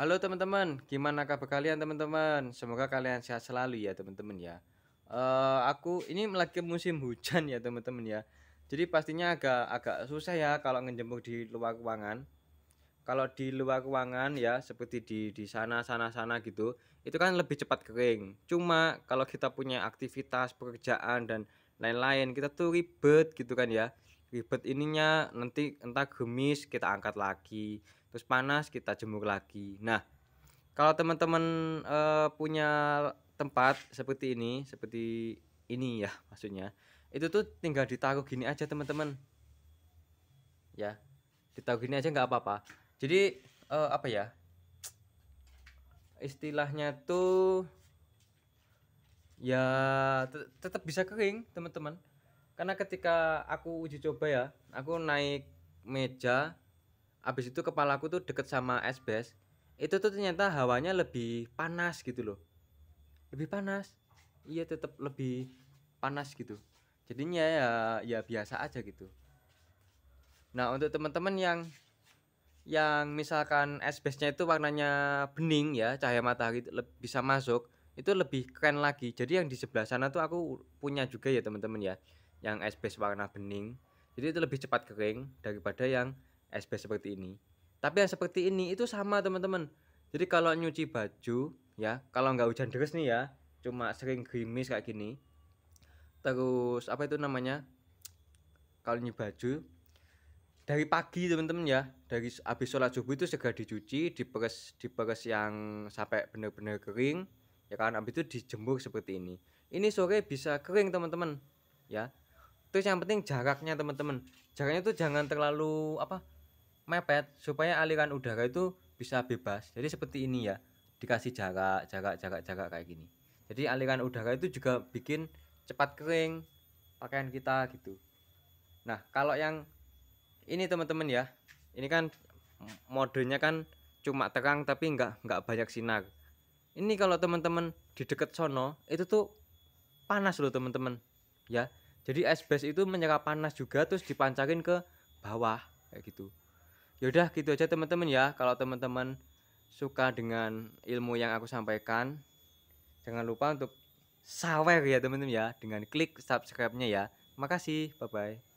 Halo teman-teman, gimana kabar kalian teman-teman? Semoga kalian sehat selalu ya teman-teman ya. Uh, aku ini lagi musim hujan ya teman-teman ya. Jadi pastinya agak agak susah ya kalau ngejemur di luar ruangan. Kalau di luar ruangan ya seperti di di sana sana sana gitu, itu kan lebih cepat kering. Cuma kalau kita punya aktivitas pekerjaan dan lain-lain, kita tuh ribet gitu kan ya ribet ininya nanti entah gemis kita angkat lagi terus panas kita jemur lagi nah kalau teman-teman e, punya tempat seperti ini seperti ini ya maksudnya itu tuh tinggal ditaruh gini aja teman-teman ya ditaruh gini aja nggak apa-apa jadi e, apa ya istilahnya tuh ya tetap bisa kering teman-teman karena ketika aku uji coba ya aku naik meja habis itu kepalaku tuh deket sama es itu tuh ternyata hawanya lebih panas gitu loh lebih panas iya tetap lebih panas gitu jadinya ya ya biasa aja gitu nah untuk teman-teman yang yang misalkan es nya itu warnanya bening ya cahaya matahari bisa masuk itu lebih keren lagi jadi yang di sebelah sana tuh aku punya juga ya teman-teman ya yang es base warna bening. Jadi itu lebih cepat kering daripada yang es seperti ini. Tapi yang seperti ini itu sama teman-teman. Jadi kalau nyuci baju ya, kalau nggak hujan deras nih ya, cuma sering gerimis kayak gini. Terus apa itu namanya? Kalau nyuci baju dari pagi teman-teman ya dari habis sholat subuh itu segera dicuci diperes diperes yang sampai benar-benar kering ya kan habis itu dijemur seperti ini ini sore bisa kering teman-teman ya terus yang penting jaraknya teman-teman jaraknya itu jangan terlalu apa mepet supaya aliran udara itu bisa bebas jadi seperti ini ya dikasih jarak jarak jarak jarak kayak gini jadi aliran udara itu juga bikin cepat kering pakaian kita gitu nah kalau yang ini teman-teman ya ini kan modenya kan cuma terang tapi nggak nggak banyak sinar ini kalau teman-teman di dekat sono itu tuh panas loh teman-teman ya jadi es base itu menyerap panas juga terus dipancarin ke bawah kayak gitu yaudah gitu aja teman-teman ya kalau teman-teman suka dengan ilmu yang aku sampaikan jangan lupa untuk sawer ya teman-teman ya dengan klik subscribe-nya ya makasih bye bye